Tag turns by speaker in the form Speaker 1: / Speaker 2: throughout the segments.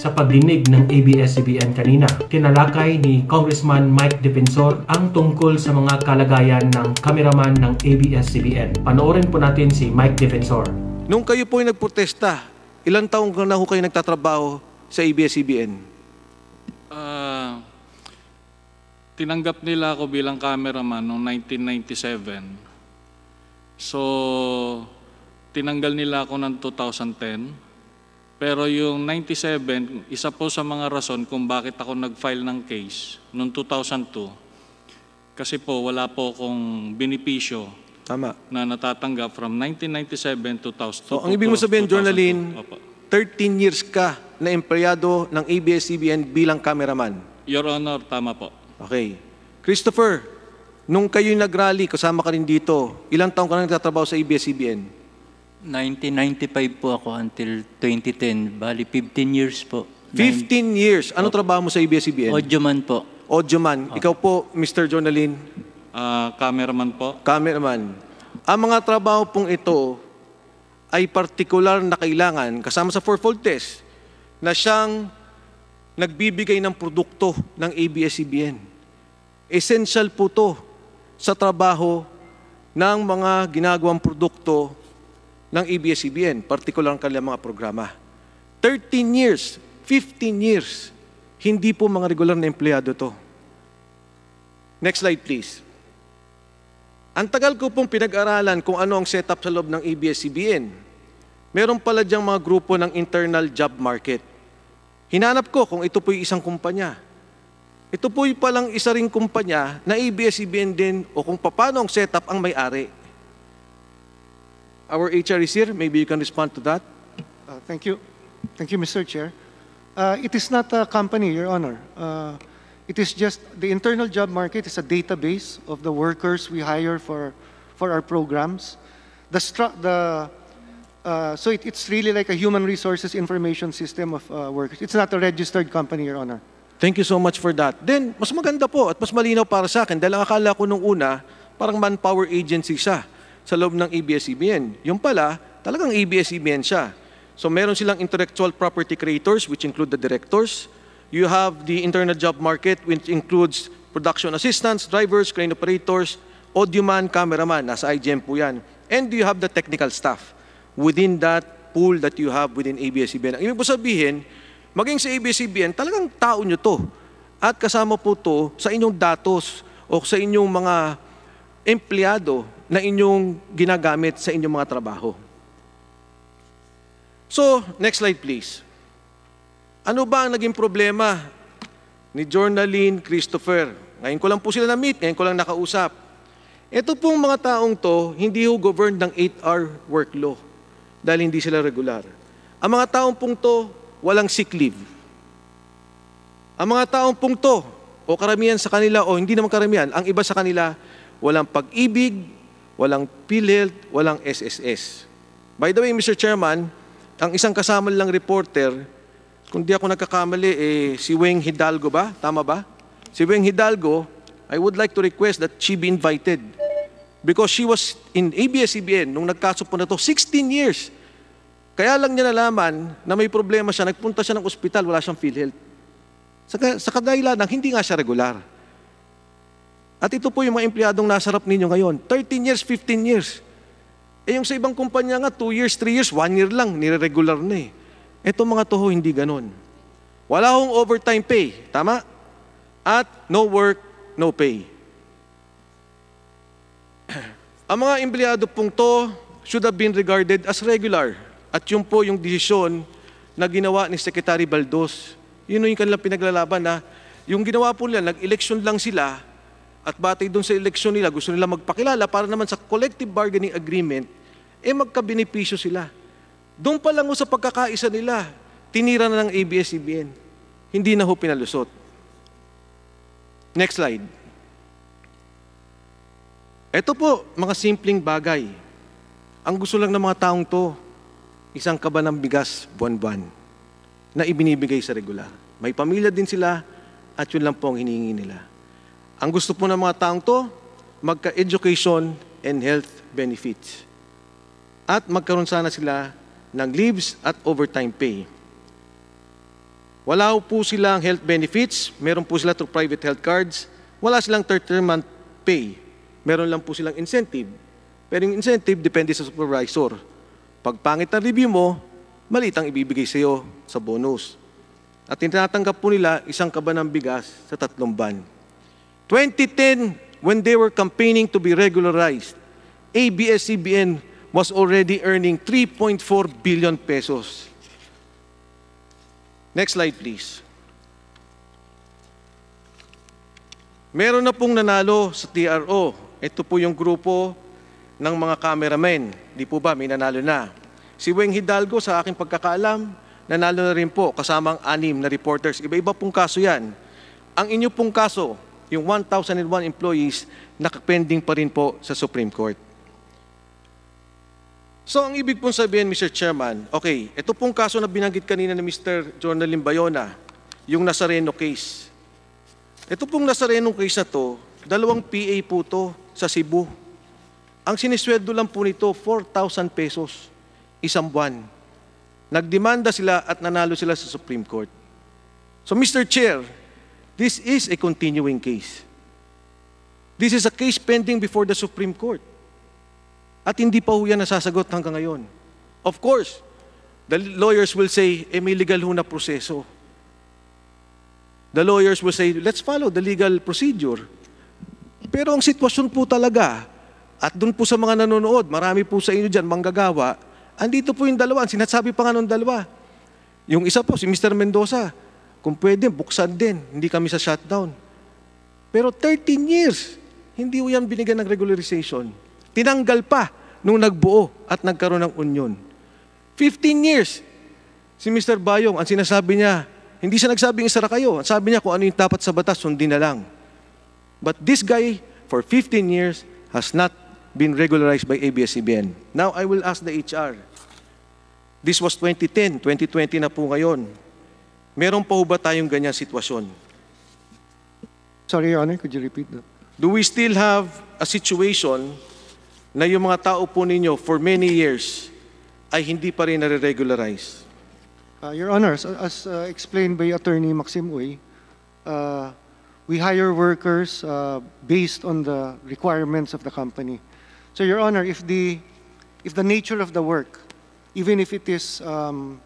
Speaker 1: Sa pagdinig ng ABS-CBN kanina, tinalakay ni Congressman Mike Defensor ang tungkol sa mga kalagayan ng kameraman ng
Speaker 2: ABS-CBN. Panoorin po natin si Mike Defensor. Nung kayo po ay nagprotesta, ilang taong na ho kayo nagtatrabaho sa ABS-CBN?
Speaker 1: Uh, ah, tinanggap nila ako bilang cameraman noong 1997. So, tinanggal nila ako ng 2010. Pero yung 97, isa po sa mga rason kung bakit ako nag-file ng case noong 2002, kasi po wala po akong binipisyo Tama. na natatanggap from 1997 to 2002. So, ang ibig mo sabihin, Journaline,
Speaker 2: 13 years ka na empleyado ng ABS-CBN bilang cameraman.
Speaker 1: Your Honor, tama po. Okay.
Speaker 2: Christopher, nung kayo nag-rally, kasama ka rin dito, ilang taon ka na nagtatrabaho sa ABS-CBN? 1995 po ako until 2010. Bali, 15 years po. 15 years? Ano Opo. trabaho mo sa ABS-CBN? Audioman po. Audioman. Opo. Ikaw po, Mr. Jonalyn? Uh, cameraman po. Cameraman. Ang mga trabaho pong ito ay partikular na kailangan kasama sa fourfold test na siyang nagbibigay ng produkto ng ABS-CBN. Essential po to sa trabaho ng mga ginagawang produkto ng ABS-CBN, partikular ang kanilang mga programa. 13 years, 15 years, hindi po mga regular na empleyado to. Next slide please. Ang tagal ko pong pinag-aralan kung ano ang setup sa loob ng ABS-CBN. Meron pala diyang mga grupo ng internal job market. Hinanap ko kung ito po'y isang kumpanya. Ito po'y palang isa ring kumpanya na ABS-CBN din o kung paano ang setup ang may-ari. Our HR is here. Maybe you can respond to that.
Speaker 3: Uh, thank you. Thank you, Mr. Chair. Uh, it is not a company, Your Honor. Uh, it is just the internal job market is a database of the workers we hire for, for our programs. The, the uh, so it, it's really like a human resources information system of uh, workers. It's not a registered company, Your Honor.
Speaker 2: Thank you so much for that. Then, mas maganda po at mas malinaw para sa akin dahil akala ko nung una, parang manpower agency siya. sa loob ng ABS-CBN. Yung pala, talagang ABS-CBN siya. So meron silang intellectual property creators which include the directors. You have the internal job market which includes production assistants, drivers, crane operators, audio man, cameraman. Nasa IGM po yan. And you have the technical staff within that pool that you have within ABS-CBN. Ang ibig po sabihin, maging sa ABS-CBN, talagang tao nyo to. At kasama po to sa inyong datos o sa inyong mga empleyado na inyong ginagamit sa inyong mga trabaho. So, next slide please. Ano ba ang naging problema ni Journaline Christopher? Ngayon ko lang po sila na-meet, ngayon ko lang nakausap. Ito pong mga taong to, hindi ho governed ng 8-hour work law dahil hindi sila regular. Ang mga taong pong to, walang sick leave. Ang mga taong pong to, o karamihan sa kanila, o hindi naman karamihan, ang iba sa kanila, walang pag-ibig, walang PhilHealth, walang SSS. By the way, Mr. Chairman, ang isang kasama lang reporter, kung di ako nagkakamali, eh, si Weng Hidalgo ba? Tama ba? Si Weng Hidalgo, I would like to request that she be invited because she was in ABS-CBN nung nagkaso po na to 16 years. Kaya lang niya nalaman na may problema siya, nagpunta siya ng ospital, wala siyang PhilHealth. Sa, sa kagayla ng hindi nga siya regular. At ito po yung mga empleyadong nasarap ninyo ngayon. 13 years, 15 years. Eh yung sa ibang kumpanya nga, 2 years, 3 years, 1 year lang, nire-regular na eh. Ito mga toho hindi ganon. Wala hong overtime pay, tama? At no work, no pay. Ang mga empleyado pong to should have been regarded as regular. At yun po yung desisyon na ginawa ni Secretary Baldos. Yun yung kanilang pinaglalaban na yung ginawa po nila, nag-election lang sila at batay doon sa eleksyon nila, gusto nila magpakilala para naman sa collective bargaining agreement, eh magkabenepisyo sila. Doon pa lang sa pagkakaisa nila, tinira na ng ABS-CBN. Hindi na ho pinalusot. Next slide. Ito po, mga simpleng bagay. Ang gusto lang ng mga taong to, isang kaba ng bigas buwan-buwan na ibinibigay sa regular. May pamilya din sila at yun lang po ang hinihingi nila. Ang gusto po ng mga taong to, magka-education and health benefits. At magkaroon sana sila ng leaves at overtime pay. Wala po silang health benefits, meron po sila through private health cards, wala silang 30 month pay, meron lang po silang incentive. Pero yung incentive depende sa supervisor. Pag pangit ang review mo, maliit ang ibibigay sa iyo sa bonus. At tinatanggap po nila isang kaba ng bigas sa tatlong ban. 2010, when they were campaigning to be regularized, ABS-CBN was already earning 3.4 billion pesos. Next slide, please. Meron na pong nanalo sa TRO. Ito po yung grupo ng mga cameramen. Di po ba, may nanalo na. Si Weng Hidalgo, sa aking pagkakaalam, nanalo na rin po, kasamang anim na reporters. Iba-iba pong kaso yan. Ang inyo pong kaso, yung 1,001 employees nakapending pa rin po sa Supreme Court. So ang ibig pong sabihin, Mr. Chairman, okay, ito pong kaso na binanggit kanina ni Mr. Jonalyn Bayona, yung Nasareno case. Ito pong Nasareno case na to, dalawang PA po to sa Cebu. Ang sinisweldo lang po nito, 4,000 pesos, isang buwan. Nagdemanda sila at nanalo sila sa Supreme Court. So Mr. Chair, This is a continuing case. This is a case pending before the Supreme Court. At hindi pa ho yan nasasagot hanggang ngayon. Of course, the lawyers will say, eh may legal ho na proseso. The lawyers will say, let's follow the legal procedure. Pero ang sitwasyon po talaga, at doon po sa mga nanonood, marami po sa inyo dyan, manggagawa, andito po yung dalawa, sinasabi pa nga nung dalawa. Yung isa po, si Mr. Mendoza, kung pwede, buksan din. Hindi kami sa shutdown. Pero 13 years, hindi yan binigyan ng regularization. Tinanggal pa nung nagbuo at nagkaroon ng union. 15 years, si Mr. Bayong, ang sinasabi niya, hindi siya nagsabing isara kayo. Ang sabi niya kung ano yung dapat sa batas, sundin na lang. But this guy, for 15 years, has not been regularized by ABS-CBN. Now, I will ask the HR. This was 2010, 2020 na po ngayon. Meron pa ho ba tayong ganyan sitwasyon?
Speaker 3: Sorry, Your could you repeat that?
Speaker 2: Do we still have a situation na yung mga tao po ninyo for many years ay hindi pa rin nare-regularize?
Speaker 3: Uh, Your Honor, so as uh, explained by Attorney Maxim Uy, uh, we hire workers uh, based on the requirements of the company. So, Your Honor, if the, if the nature of the work, even if it is um,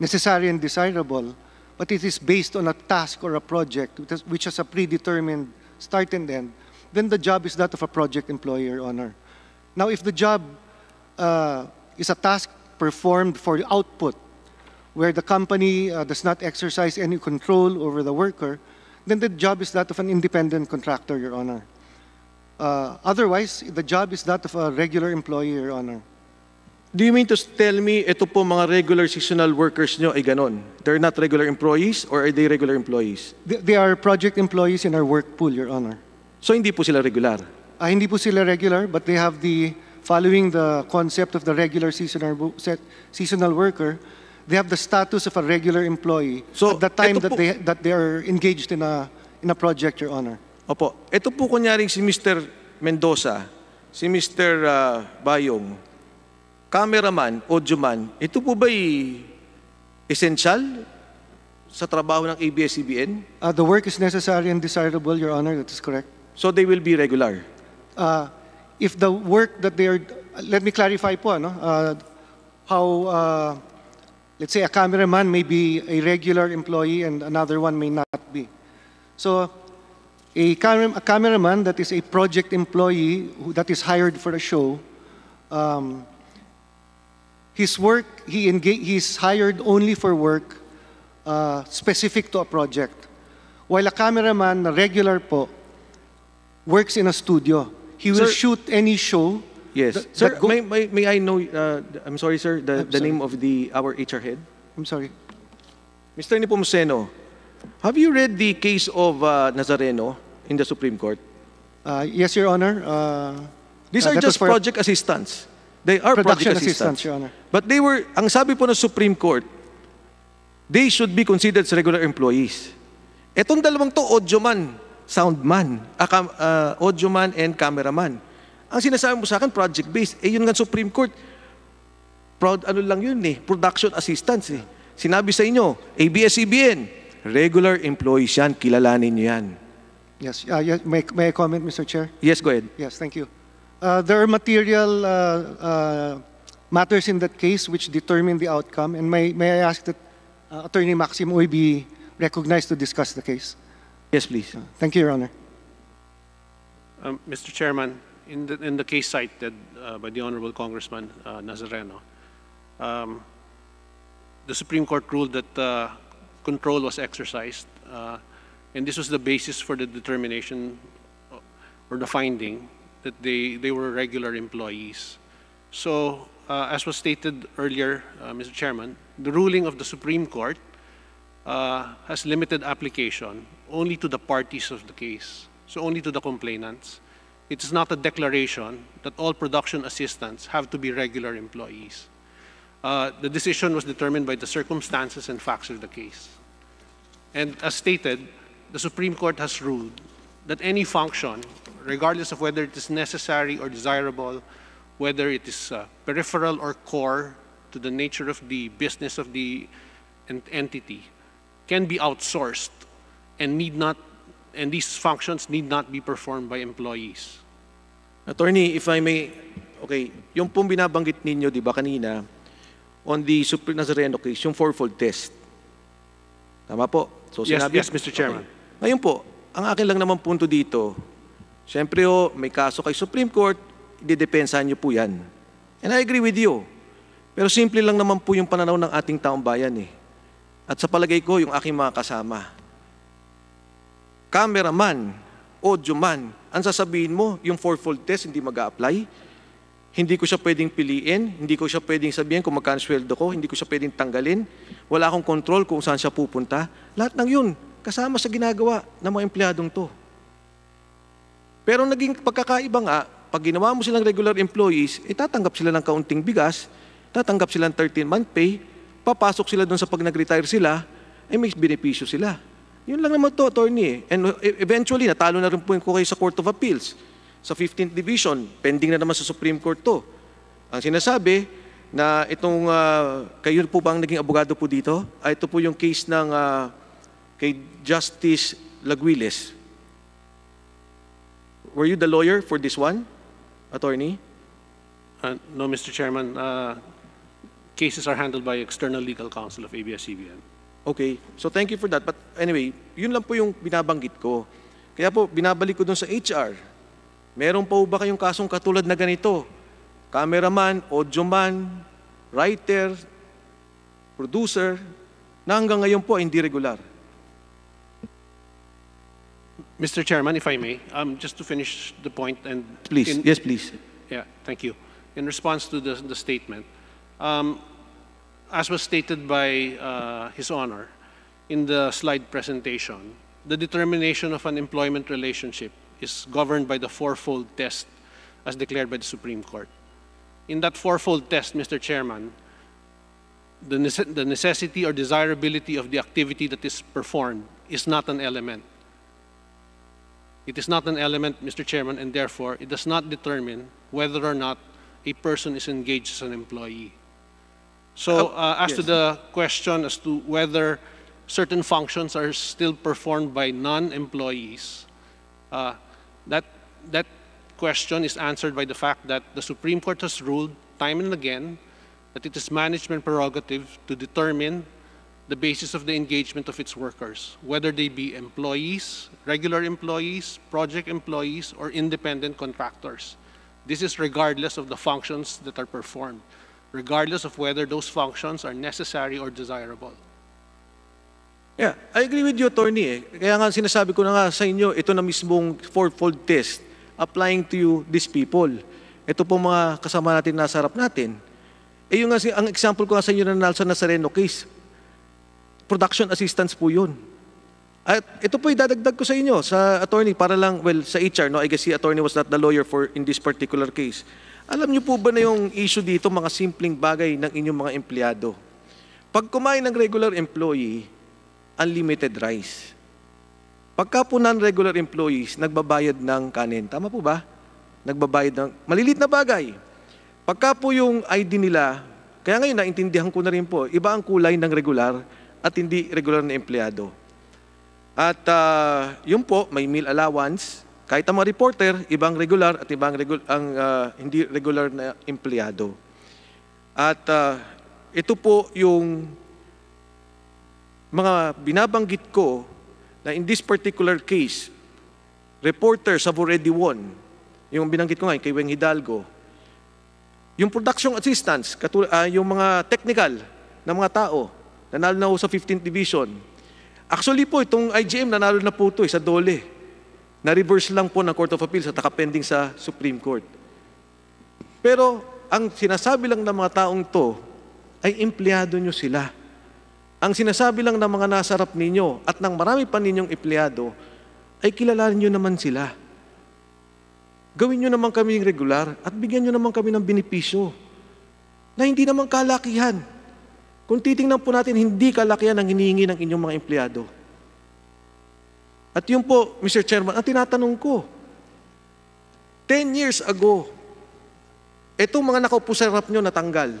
Speaker 3: necessary and desirable, but it is based on a task or a project which has a predetermined start and end, then the job is that of a project employer owner. Now, if the job uh, is a task performed for the output, where the company uh, does not exercise any control over the worker, then the job is that of an independent contractor, Your Honor. Uh, otherwise, the job is that of a regular employee, Your Honor.
Speaker 2: Do you mean to tell me ito po mga regular seasonal workers nyo ay ganon? They're not regular employees or are they regular employees?
Speaker 3: They, are project employees in our work pool, Your Honor.
Speaker 2: So hindi po sila regular?
Speaker 3: Ah, hindi po sila regular but they have the, following the concept of the regular seasonal, set, seasonal worker, they have the status of a regular employee so, at the time that po, they, that they are engaged in a, in a project, Your Honor.
Speaker 2: Opo. Ito po kunyaring si Mr. Mendoza, si Mr. Uh, ah, Bayong, cameraman, audioman, ito po ba'y essential sa trabaho ng ABS-CBN?
Speaker 3: Uh, the work is necessary and desirable, Your Honor. That is correct. So they will be regular? Uh, if the work that they are... Let me clarify po, ano? Uh, how, uh, let's say, a cameraman may be a regular employee and another one may not be. So a, cam a cameraman that is a project employee who, that is hired for a show... Um, His work, he engage, he's hired only for work uh, specific to a project. While a cameraman a regular po works in a studio. He will sir, shoot any show. Yes. Th sir, go- may,
Speaker 2: may, may I know, uh, I'm sorry sir, the, I'm the sorry. name of the our HR head? I'm sorry. Mr. Nipomuseno. have you read the case of uh, Nazareno in the Supreme Court?
Speaker 3: Uh, yes, Your Honor. Uh, These uh, are just project
Speaker 2: assistants. They are production, production assistants. assistants, But they were, ang sabi po ng Supreme Court, they should be considered as regular employees. Etong dalawang to, audio man, sound man, uh, audio man and cameraman. Ang sinasabi mo sa akin, project-based. Eh, yun nga Supreme Court, proud ano lang yun eh, production assistants eh. Sinabi sa inyo, ABS-CBN, regular employees yan, kilalanin nyo yan.
Speaker 3: Yes, uh, yes may, may I comment, Mr. Chair? Yes, go ahead. Yes, thank you. Uh, there are material uh, uh, matters in that case which determine the outcome, and may, may I ask that uh, Attorney Maxim be recognized to discuss the case? Yes, please. Uh, thank you, Your Honor.
Speaker 4: Um, Mr. Chairman, in the, in the case cited by the Honorable Congressman Nazareno, um, the Supreme Court ruled that control was exercised, and this was the basis for the determination or the finding that they, they were regular employees. So, uh, as was stated earlier, uh, Mr. Chairman, the ruling of the Supreme Court uh, has limited application only to the parties of the case, so only to the complainants. It is not a declaration that all production assistants have to be regular employees. Uh, the decision was determined by the circumstances and facts of the case. And as stated, the Supreme Court has ruled that any function, regardless of whether it is necessary or desirable, whether it is uh, peripheral or core to the nature of the business of the ent entity, can be outsourced and need not and these functions
Speaker 2: need not be performed by employees. Attorney, if I may, okay, yung pong binabanggit ninyo, di ba, kanina, on the Supreme Nazareno case, yung fourfold test. Tama po? So, yes, yes, Mr. Chairman. Okay. Ngayon po, ang akin lang naman punto dito, syempre ho, may kaso kay Supreme Court, didepensahan niyo po yan. And I agree with you. Pero simple lang naman po yung pananaw ng ating taong bayan eh. At sa palagay ko, yung aking mga kasama. Cameraman, audio man, ang sasabihin mo, yung fourfold test hindi mag apply Hindi ko siya pwedeng piliin, hindi ko siya pwedeng sabihin kung magkano sweldo ko, hindi ko siya pwedeng tanggalin, wala akong control kung saan siya pupunta. Lahat ng yun, kasama sa ginagawa ng mga empleyadong to. Pero naging pagkakaiba nga, pag ginawa mo silang regular employees, itatanggap sila ng kaunting bigas, tatanggap sila ng 13-month pay, papasok sila doon sa pag nag-retire sila, ay eh, may benepisyo sila. Yun lang naman to, attorney. Eh. And eh, eventually, natalo na rin po ko kayo sa Court of Appeals. Sa 15th Division, pending na naman sa Supreme Court to. Ang sinasabi, na itong, uh, kayo po bang naging abogado po dito? Uh, ito po yung case ng uh, kay Justice Laguiles. Were you the lawyer for this one, attorney? Uh,
Speaker 4: no, Mr. Chairman. Uh, cases are handled by external legal counsel of ABS-CBN.
Speaker 2: Okay. So thank you for that. But anyway, yun lang po yung binabanggit ko. Kaya po, binabalik ko dun sa HR. Meron pa ba kayong kasong katulad na ganito? Cameraman, audioman, writer, producer, na hanggang ngayon po hindi regular. Mr. Chairman,
Speaker 4: if I may, um, just to finish the point and please, in, yes, please. Yeah, thank you. In response to the, the statement, um, as was stated by uh, His Honor in the slide presentation, the determination of an employment relationship is governed by the fourfold test as declared by the Supreme Court. In that fourfold test, Mr. Chairman, the, nece the necessity or desirability of the activity that is performed is not an element. It is not an element, Mr. Chairman, and therefore it does not determine whether or not a person is engaged as an employee. So oh, uh, as yes. to the question as to whether certain functions are still performed by non-employees, uh, that, that question is answered by the fact that the Supreme Court has ruled time and again that it is management prerogative to determine the basis of the engagement of its workers, whether they be employees, regular employees, project employees, or independent contractors. This is regardless of the functions that are performed, regardless of whether those functions are necessary or desirable.
Speaker 2: Yeah, I agree with you, attorney. Eh. Kaya nga sinasabi ko na nga sa inyo, ito na mismong fourfold test applying to you these people. Ito po mga kasama natin nasa harap natin. Eh yung nga, ang example ko nga sa inyo na nalsa na case, Production assistance po yun. At ito po idadagdag ko sa inyo, sa attorney, para lang, well, sa HR, no? I guess si attorney was not the lawyer for in this particular case. Alam niyo po ba na yung issue dito, mga simpleng bagay ng inyong mga empleyado? Pag kumain ng regular employee, unlimited rice. Pagka po non-regular employees, nagbabayad ng kanin. Tama po ba? Nagbabayad ng malilit na bagay. Pagka po yung ID nila, kaya ngayon naintindihan ko na rin po, iba ang kulay ng regular at hindi regular na empleyado. At uh, yun po, may meal allowance. Kahit ang mga reporter, ibang regular at ibang regu- ang uh, hindi regular na empleyado. At uh, ito po yung mga binabanggit ko na in this particular case, reporters have already won. Yung binanggit ko ngayon kay Weng Hidalgo. Yung production assistance, katul- uh, yung mga technical na mga tao, Nanalo na ho sa 15th Division. Actually po, itong IGM nanalo na po ito eh, sa Dole. Na-reverse lang po ng Court of Appeal sa pending sa Supreme Court. Pero ang sinasabi lang ng mga taong to ay empleyado nyo sila. Ang sinasabi lang ng mga nasarap ninyo at ng marami pa ninyong empleyado ay kilalanin nyo naman sila. Gawin nyo naman kami regular at bigyan nyo naman kami ng benepisyo na hindi naman kalakihan. Kung titingnan po natin, hindi kalakihan ang hinihingi ng inyong mga empleyado. At yun po, Mr. Chairman, ang tinatanong ko, 10 years ago, itong mga nakaupo sa harap nyo natanggal.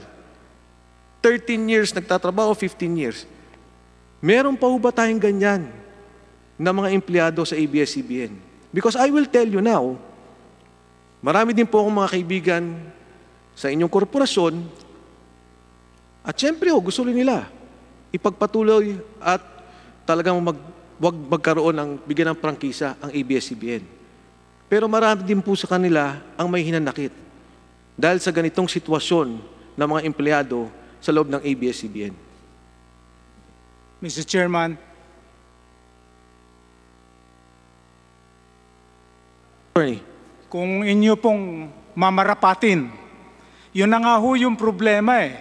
Speaker 2: 13 years nagtatrabaho, 15 years. Meron pa ho ba tayong ganyan na mga empleyado sa ABS-CBN? Because I will tell you now, marami din po akong mga kaibigan sa inyong korporasyon at syempre, oh, gusto rin nila ipagpatuloy at talagang mag, wag magkaroon ng bigyan ng prangkisa ang ABS-CBN. Pero marami din po sa kanila ang may hinanakit dahil sa ganitong sitwasyon ng mga empleyado sa loob ng ABS-CBN.
Speaker 5: Mr. Chairman, Attorney. Kung inyo pong mamarapatin, yun na nga ho yung problema eh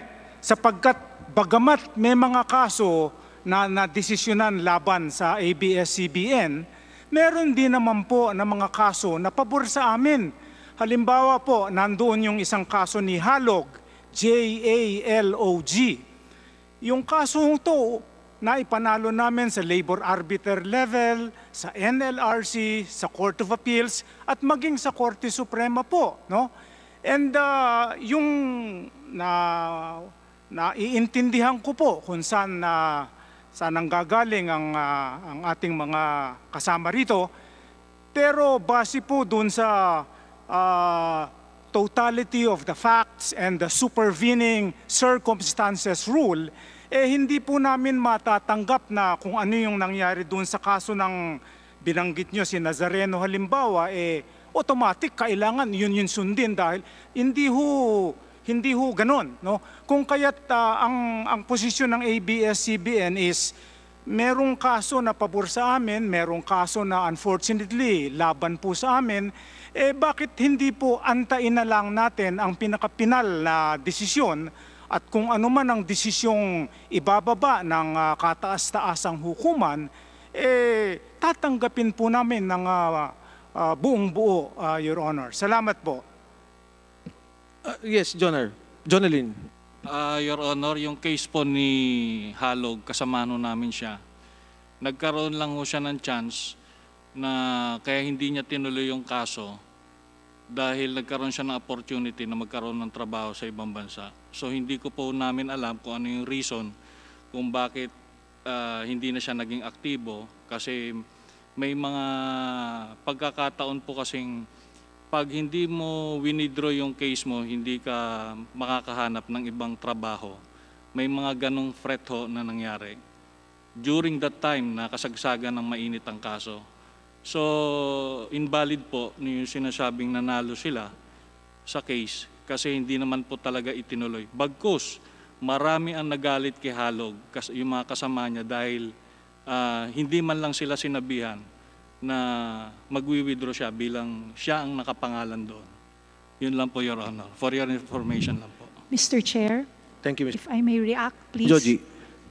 Speaker 5: sapagkat bagamat may mga kaso na nadesisyonan laban sa ABS-CBN, meron din naman po na mga kaso na pabor sa amin. Halimbawa po, nandoon yung isang kaso ni Halog, J-A-L-O-G. Yung kaso to, na ipanalo namin sa labor arbiter level, sa NLRC, sa Court of Appeals, at maging sa Korte Suprema po. No? And uh, yung na uh, naiintindihan ko po kung saan na saan ang gagaling ang, uh, ang ating mga kasama rito. Pero base po doon sa uh, totality of the facts and the supervening circumstances rule, eh hindi po namin matatanggap na kung ano yung nangyari doon sa kaso ng binanggit nyo si Nazareno halimbawa, eh automatic kailangan yun yun sundin dahil hindi ho hindi ho ganon. No? Kung kaya't uh, ang, ang posisyon ng ABS-CBN is merong kaso na pabor sa amin, merong kaso na unfortunately laban po sa amin, eh bakit hindi po antayin na lang natin ang pinakapinal na desisyon at kung ano man ang desisyong ibababa ng uh, ah, kataas-taasang hukuman, eh tatanggapin po namin ng uh, uh, buong buo, uh, Your Honor. Salamat po. Uh, yes,
Speaker 1: Joner. Jonelyn. Uh, Your Honor, yung case po ni Halog, kasama kasamano namin siya. Nagkaroon lang ho siya ng chance na kaya hindi niya tinuloy yung kaso dahil nagkaroon siya ng opportunity na magkaroon ng trabaho sa ibang bansa. So hindi ko po namin alam kung ano yung reason kung bakit uh, hindi na siya naging aktibo kasi may mga pagkakataon po kasing pag hindi mo winidraw yung case mo, hindi ka makakahanap ng ibang trabaho. May mga ganong threat ho na nangyari. During that time, na nakasagsaga ng mainit ang kaso. So, invalid po yung sinasabing nanalo sila sa case kasi hindi naman po talaga itinuloy. Bagkus, marami ang nagalit kay Halog, yung mga kasama niya dahil uh, hindi man lang sila sinabihan na magwi-withdraw siya bilang siya ang nakapangalan doon. Yun lang po, Your Honor. For your information lang po.
Speaker 6: Mr. Chair, Thank you, Mr. if I may react, please. Joji.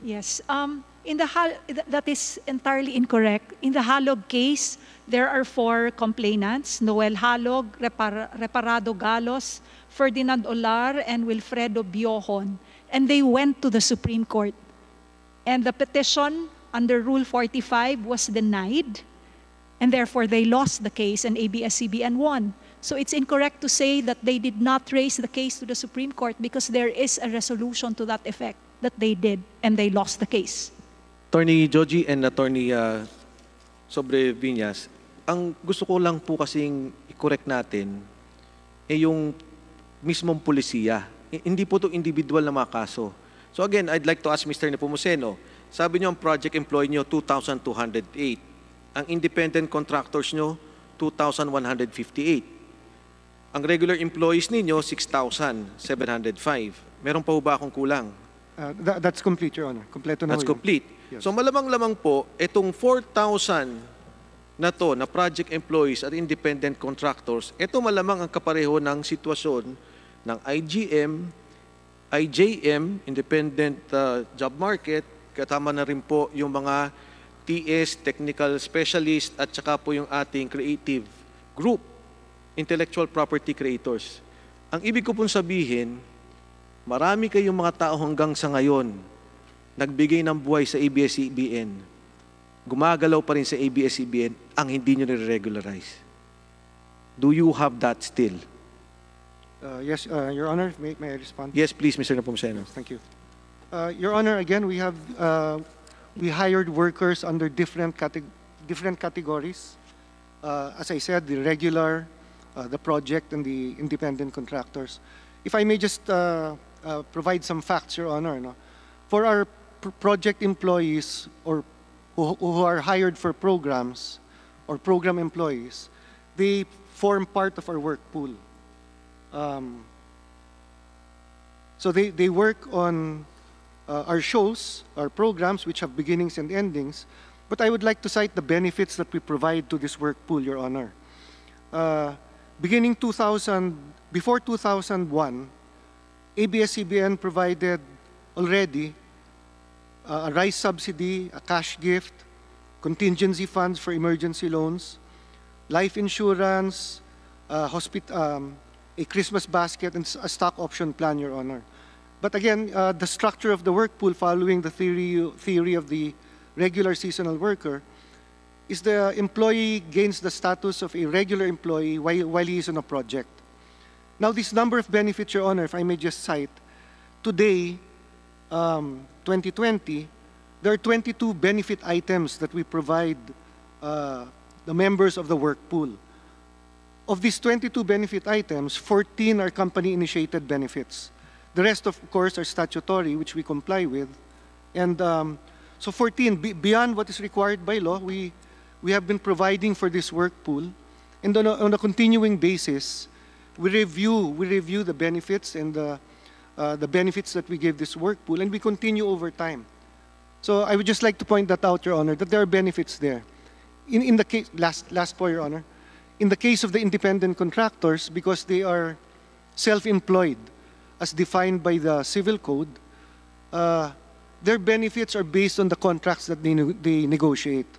Speaker 6: Yes. Um, in the hal that is entirely incorrect. In the Halog case, there are four complainants, Noel Halog, Repar Reparado Galos, Ferdinand Olar, and Wilfredo Biohon. And they went to the Supreme Court. And the petition under Rule 45 was denied and therefore they lost the case and ABS-CBN won. So it's incorrect to say that they did not raise the case to the Supreme Court because there is a resolution to that effect that they did and they lost the case.
Speaker 2: Attorney Joji and Attorney uh, Sobre Viñas, ang gusto ko lang po kasing i-correct natin ay eh yung mismong polisiya. Hindi po ito individual na mga kaso. So again, I'd like to ask Mr. Nepomuceno, sabi niyo ang project employee niyo 2,208. Ang independent contractors nyo, 2,158. Ang regular employees ninyo, 6,705. Meron pa ba akong kulang?
Speaker 3: Uh, that, that's complete, Your Honor. Kompleto na That's complete. Yes. So
Speaker 2: malamang-lamang po, itong 4,000 na to na project employees at independent contractors, ito malamang ang kapareho ng sitwasyon ng IGM, IJM, Independent uh, Job Market, katama na rin po yung mga TS, technical specialist, at saka po yung ating creative group, intellectual property creators. Ang ibig ko pong sabihin, marami kayong mga tao hanggang sa ngayon nagbigay ng buhay sa ABS-CBN. Gumagalaw pa rin sa ABS-CBN ang hindi nyo nire-regularize. Do you have that still?
Speaker 3: Uh, yes, uh, Your Honor, may, may I respond?
Speaker 2: Yes, please, Mr. Nepomuceno. Yes, thank you.
Speaker 3: Uh, Your Honor, again, we have uh, we hired workers under different, cate different categories. Uh, as I said, the regular, uh, the project, and the independent contractors. If I may just uh, uh, provide some facts, Your Honor. No? For our pr project employees or who, who are hired for programs or program employees, they form part of our work pool. Um, so they, they work on uh, our shows, our programs, which have beginnings and endings, but I would like to cite the benefits that we provide to this work pool, Your Honor. Uh, beginning 2000, before 2001, ABS-CBN provided already uh, a rice subsidy, a cash gift, contingency funds for emergency loans, life insurance, uh, um, a Christmas basket, and a stock option plan, Your Honor. But again, uh, the structure of the work pool following the theory, theory of the regular seasonal worker is the employee gains the status of a regular employee while, while he is on a project. Now, this number of benefits, Your Honor, if I may just cite, today, um, 2020, there are 22 benefit items that we provide uh, the members of the work pool. Of these 22 benefit items, 14 are company-initiated benefits. The rest, of course, are statutory, which we comply with. And um, so 14, be beyond what is required by law, we, we have been providing for this work pool. And on a, on a continuing basis, we review, we review the benefits and the, uh, the benefits that we give this work pool, and we continue over time. So I would just like to point that out, Your Honor, that there are benefits there. In, in the case, last, last point, Your Honor, in the case of the independent contractors, because they are self-employed, as defined by the civil code, uh, their benefits are based on the contracts that they, they negotiate.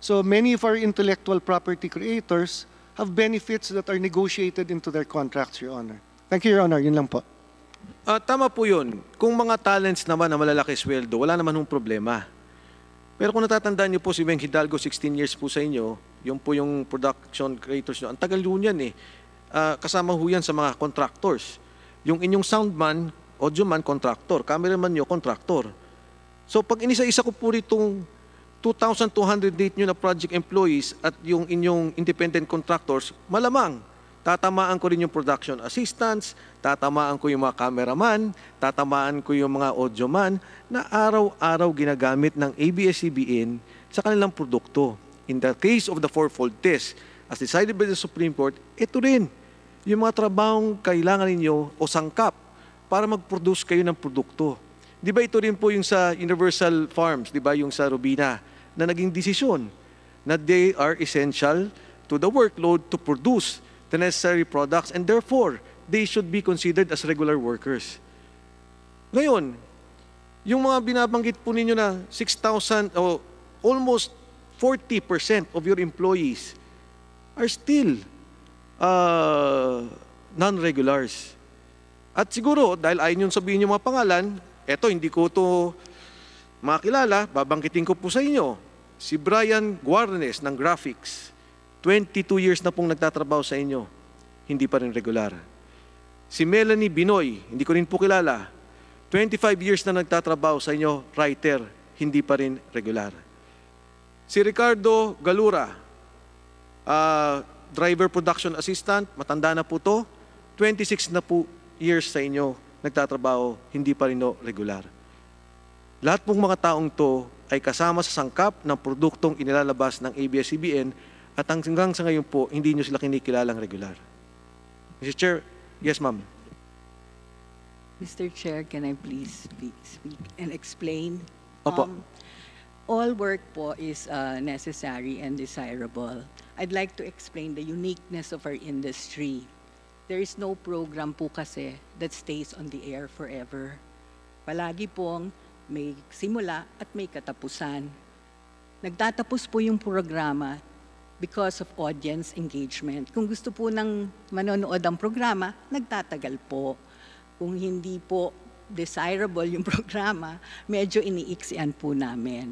Speaker 3: So many of our intellectual property creators have benefits that are negotiated into their contracts, Your Honor. Thank you, Your Honor. Yun lang po.
Speaker 2: Uh, tama po yun. Kung mga talents naman na malalaki sweldo, wala naman hong problema. Pero kung natatandaan niyo po si Beng Hidalgo, 16 years po sa inyo, yung po yung production creators nyo. Ang tagal yun yan eh. Uh, kasama ho yan sa mga contractors. Yung inyong soundman, audio man, contractor. Cameraman nyo, contractor. So pag inisa-isa ko po itong 2,200 date nyo na project employees at yung inyong independent contractors, malamang tatamaan ko rin yung production assistants, tatamaan ko yung mga cameraman, tatamaan ko yung mga audio man na araw-araw ginagamit ng ABS-CBN sa kanilang produkto. In the case of the fourfold test, as decided by the Supreme Court, ito rin yung mga trabahong kailangan ninyo o sangkap para mag-produce kayo ng produkto. Di ba ito rin po yung sa Universal Farms, di ba yung sa Rubina, na naging desisyon na they are essential to the workload to produce the necessary products and therefore they should be considered as regular workers. Ngayon, yung mga binabanggit po ninyo na 6,000 o oh, almost 40% of your employees are still uh, non-regulars. At siguro, dahil ayon yung sabihin yung mga pangalan, eto, hindi ko to makilala, babangkitin ko po sa inyo. Si Brian Guarnes ng Graphics, 22 years na pong nagtatrabaho sa inyo, hindi pa rin regular. Si Melanie Binoy, hindi ko rin po kilala, 25 years na nagtatrabaho sa inyo, writer, hindi pa rin regular. Si Ricardo Galura, uh, driver production assistant, matanda na po to, 26 na po years sa inyo nagtatrabaho, hindi pa rin no regular. Lahat pong mga taong to ay kasama sa sangkap ng produktong inilalabas ng ABS-CBN at hanggang sa ngayon po, hindi nyo sila kinikilalang regular. Mr. Chair, yes ma'am.
Speaker 6: Mr. Chair, can I please speak, speak and explain? Opo. Um, all work po is uh, necessary and desirable. I'd like to explain the uniqueness of our industry. There is no program po kasi that stays on the air forever. Palagi pong may simula at may katapusan. Nagtatapos po yung programa because of audience engagement. Kung gusto po ng manonood ang programa, nagtatagal po. Kung hindi po desirable yung programa, medyo iniiksian po namin.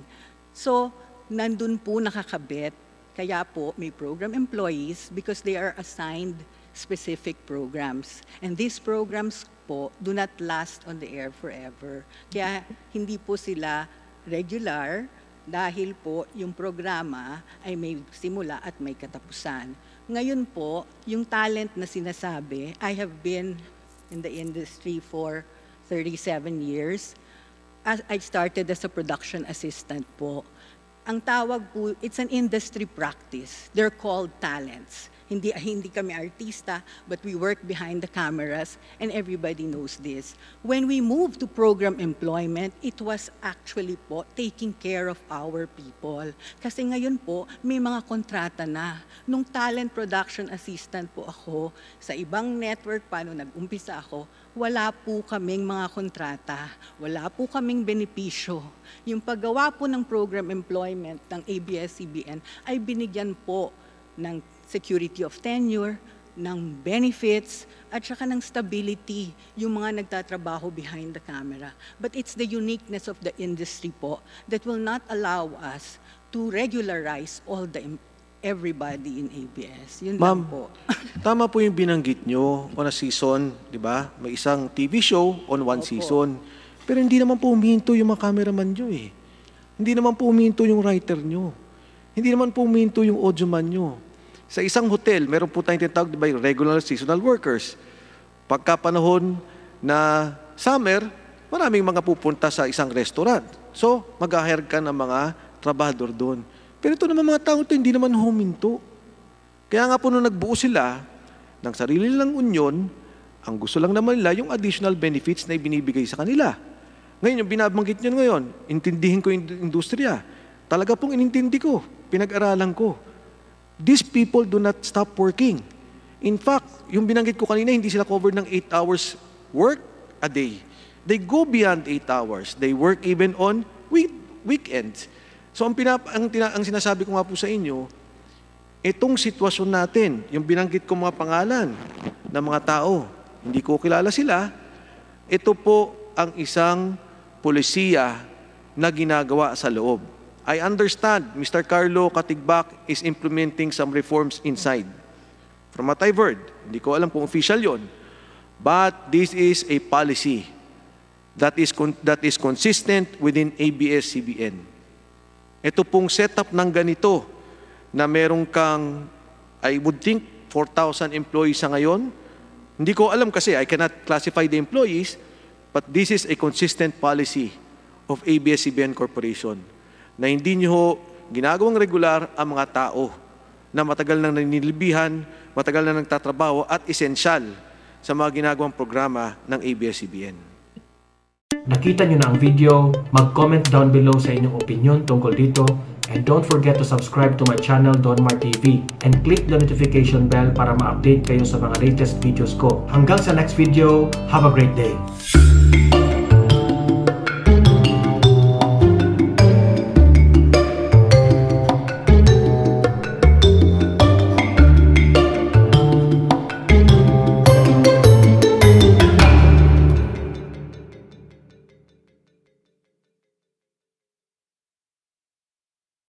Speaker 6: So, nandun po nakakabit kaya po, may program employees because they are assigned specific programs. And these programs po do not last on the air forever. Kaya hindi po sila regular dahil po yung programa ay may simula at may katapusan. Ngayon po, yung talent na sinasabi, I have been in the industry for 37 years. I started as a production assistant po ang tawag po, it's an industry practice. They're called talents. Hindi, hindi kami artista, but we work behind the cameras, and everybody knows this. When we moved to program employment, it was actually po taking care of our people. Kasi ngayon po, may mga kontrata na. Nung talent production assistant po ako, sa ibang network, paano nag-umpisa ako, wala po kaming mga kontrata, wala po kaming benepisyo. Yung paggawa po ng program employment ng ABS-CBN ay binigyan po ng security of tenure, ng benefits, at saka ng stability yung mga nagtatrabaho behind the camera. But it's the uniqueness of the industry po that will not allow us to regularize all the everybody in ABS. Yun Ma'am, lang po.
Speaker 2: tama po yung binanggit nyo on a season, di ba? May isang TV show on one Opo. season. Pero hindi naman po umihinto yung mga cameraman nyo eh. Hindi naman po umihinto yung writer nyo. Hindi naman po umihinto yung audio man nyo. Sa isang hotel, meron po tayong tinatawag, di ba, regular seasonal workers. Pagka panahon na summer, maraming mga pupunta sa isang restaurant. So, mag-hire ka ng mga trabador doon. Pero ito naman mga tao ito, hindi naman huminto. Kaya nga po nung nagbuo sila ng sarili nilang union, ang gusto lang naman nila yung additional benefits na ibinibigay sa kanila. Ngayon, yung binabanggit nyo ngayon, intindihin ko yung industriya. Talaga pong inintindi ko, pinag-aralan ko. These people do not stop working. In fact, yung binanggit ko kanina, hindi sila covered ng 8 hours work a day. They go beyond 8 hours. They work even on week weekends. So ang, pinap ang, tina- ang sinasabi ko nga po sa inyo, itong sitwasyon natin, yung binanggit ko mga pangalan ng mga tao, hindi ko kilala sila, ito po ang isang polisiya na ginagawa sa loob. I understand Mr. Carlo Katigbak is implementing some reforms inside. From what I've heard, hindi ko alam kung official yon, but this is a policy that is, that is consistent within ABS-CBN. Ito pong setup ng ganito na meron kang, I would think, 4,000 employees sa ngayon. Hindi ko alam kasi I cannot classify the employees, but this is a consistent policy of ABS-CBN Corporation na hindi nyo ginagawang regular ang mga tao na matagal nang naninilibihan, matagal na nagtatrabaho at esensyal sa mga ginagawang programa ng ABS-CBN
Speaker 1: nakita nyo na ang video, mag-comment down below sa inyong opinion tungkol dito and don't forget to subscribe to my channel Donmar TV and click the notification
Speaker 2: bell para ma-update kayo sa mga latest videos ko. Hanggang sa next video, have a great day!